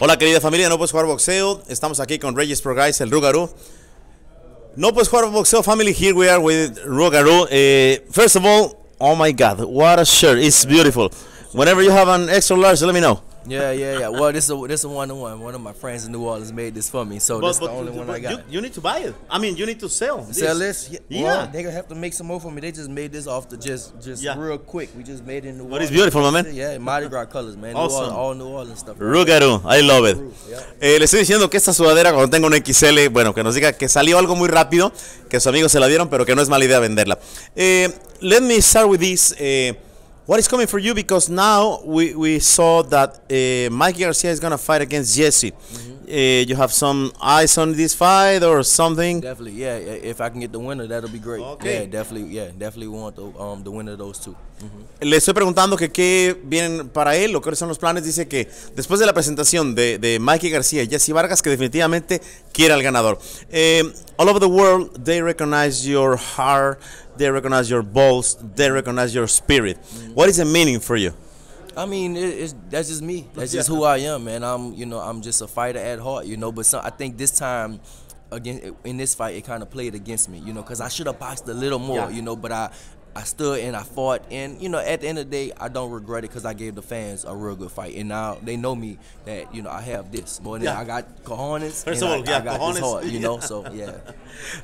Hola querida familia, no puedes jugar boxeo. Estamos aquí con Regis Pro Guys, el Rugaru. No puedes jugar boxeo family. Here we are with Rugaru. Eh, first of all, oh my God, what a shirt! It's beautiful. Whenever you have an extra large, let me know. Yeah, yeah, yeah. Well, this is this is one on one. One of my friends in New Orleans made this for me, so but, this but, the only one I got. You, you, need to buy it. I mean, you need to sell. This. Sell this? Yeah. they're Well, they gonna have to make some more for me. They just made this off the just just yeah. real quick. We just made it in New Orleans. But it's beautiful, man. Yeah, Mardi Gras colors, man. Awesome. New Orleans, all New Orleans stuff. Rugaru, I love it. Yeah. Eh, le estoy diciendo que esta sudadera cuando tengo un XL, bueno, que nos diga que salió algo muy rápido, que sus amigos se la dieron, pero que no es mala idea venderla. Eh, let me start with this. Eh, What is coming for you? Because now we, we saw that uh, Mikey Garcia is going to fight against Jesse. Mm -hmm. uh, you have some eyes on this fight or something? Definitely, yeah. If I can get the winner, that'll be great. Okay. Yeah, definitely, yeah, definitely want the, um, the winner those two. Mm-hmm. Le estoy preguntando que qué vienen para él o cuáles son los planes. Dice que después de la presentación de, de Mikey García y Jesse Vargas, que definitivamente quiere al ganador. Eh, all over the world, they recognize your heart, they recognize your balls, they recognize your spirit. Mm-hmm. What is the meaning for you? I mean, it, it's that's just me. That's yeah. just who I am, man. I'm you know I'm just a fighter at heart, you know. But some, I think this time. Again, in this fight, it kind of played against me, you know, because I should have boxed a little more, yeah. you know, but I I stood and I fought, and you know, at the end of the day, I don't regret it because I gave the fans a real good fight, and now they know me that you know I have this, boy, I got cojones, First and yeah, I got cojones. This you know, so yeah.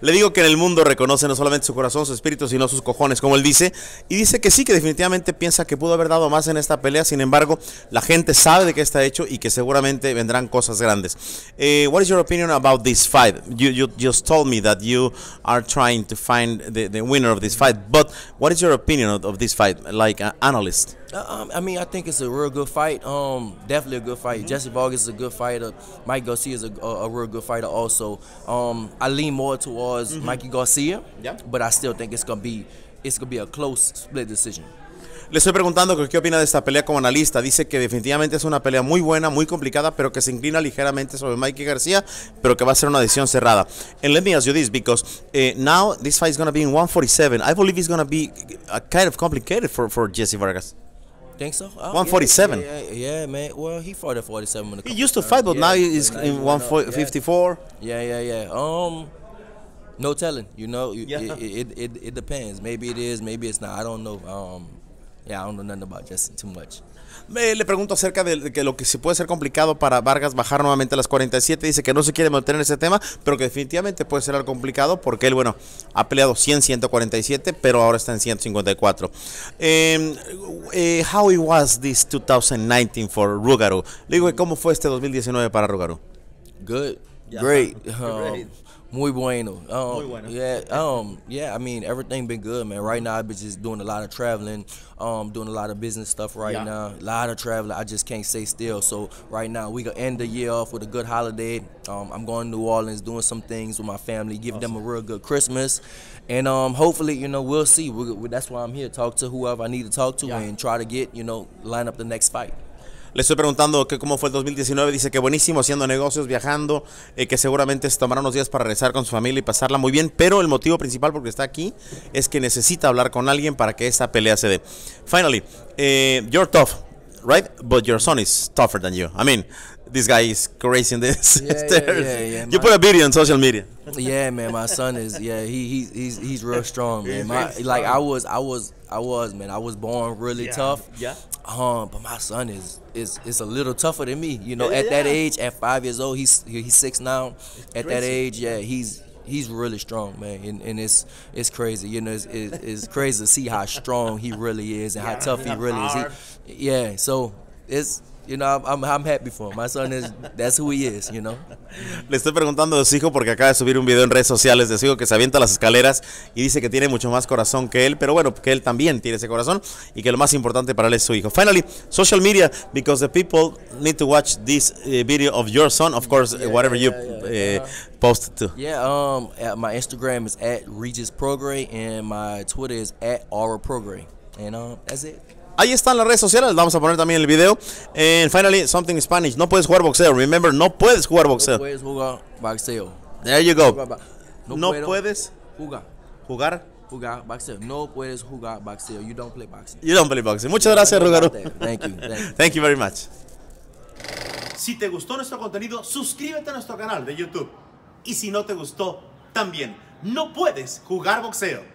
Le digo que en el mundo reconoce no solamente su corazón, su espíritu, sino sus cojones, como él dice, y dice que sí, que definitivamente piensa que pudo haber dado más en esta pelea, sin embargo, la gente sabe de qué está hecho y que seguramente vendrán cosas grandes. Eh, what is your opinion about this fight? You, you just told me that you are trying to find the, the winner of this fight, but What is your opinion of, of this fight, like an analyst? Uh, um, I mean, I think it's a real good fight. Um, definitely a good fight. Mm -hmm. Jesse Vargas is a good fighter. Mike Garcia is a, a, a real good fighter. Also, um, I lean more towards mm -hmm. Mikey Garcia. Yeah. But I still think it's gonna be it's gonna be a close split decision. Le estoy preguntando qué opina de esta pelea como analista. Dice que definitivamente es una pelea muy buena, muy complicada, pero que se inclina ligeramente sobre Mikey García, pero que va a ser una decisión cerrada. And let me ask you this because uh, now this fight is going to be in 147. I believe it's going to be a uh, kind of complicated for, for Jesse Vargas. Think so? 147. Yeah, man. Well, he fought at 47 he used to fight, but now he's in 154. Yeah. yeah, yeah, Um, no telling. You know, it, it, it, it depends. Maybe it is. Maybe it's not. I don't know. Um. Yeah, I don't know about Justin too much. Me, le pregunto acerca de, que lo que se puede ser complicado para Vargas bajar nuevamente a las 47. Dice que no se quiere mantener ese tema, pero que definitivamente puede ser algo complicado porque él, bueno, ha peleado 100, 147, pero ahora está en 154. Em, eh, how was this 2019 for Rugaru? Le digo, ¿cómo fue este 2019 para Rugaru? Good. Great. Muy bueno. Um, Muy bueno. Yeah. Um. Yeah. I mean, everything been good, man. Right now, I've been just doing a lot of traveling. Um. Doing a lot of business stuff right yeah. now. A lot of traveling. I just can't stay still. So right now, we gonna end the year off with a good holiday. Um. I'm going to New Orleans, doing some things with my family, giving awesome. them a real good Christmas, and um. Hopefully, you know, we'll see. We, we, that's why I'm here. Talk to whoever I need to talk to yeah. and try to get you know line up the next fight. Le estoy preguntando que cómo fue el 2019. Dice que buenísimo haciendo negocios, viajando, eh, que seguramente se tomará unos días para regresar con su familia y pasarla muy bien. Pero el motivo principal porque está aquí es que necesita hablar con alguien para que esta pelea se dé. Finally, eh, you're tough, right? But your son is tougher than you. I mean, this guy is crazy in this yeah, Yeah, yeah, yeah. You put a video on social media. yeah, man, my son is yeah, he, he he's he's real strong, man. My, like I was I was I was, man. I was born really yeah. tough. Yeah. Um, but my son is is is a little tougher than me. You know, yeah, at that age, at five years old, he's he's six now. It's at crazy. that age, yeah, he's he's really strong, man, and, and it's it's crazy. You know, it's, it's, it's crazy to see how strong he really is and how tough he really is. He, yeah, so it's you know, I'm, I'm happy for him. My son is, that's who he is, you know. Le estoy preguntando a su hijo porque acaba de subir un video en redes sociales de su hijo que se avienta las escaleras y dice que tiene mucho más corazón que él, pero bueno, que él también tiene ese corazón y que lo más importante para él es su hijo. Finally, social media, because the people need to watch this eh, video of your son, of course, whatever you eh, post to. Yeah, um, my Instagram is at Regis Progray and my Twitter is at Aura Progray. And um, that's it. Ahí están las redes sociales, vamos a poner también el video. And finally, something in Spanish. No puedes jugar boxeo. Remember, no puedes jugar boxeo. No puedes jugar boxeo. There you go. No, puedes jugar. Jugar. Jugar boxeo. No puedes jugar boxeo. You don't play boxing. You don't play boxing. Muchas gracias, Rugaro. Thank you. Thank you very much. Si te gustó nuestro contenido, suscríbete a nuestro canal de YouTube. Y si no te gustó, también. No puedes jugar boxeo.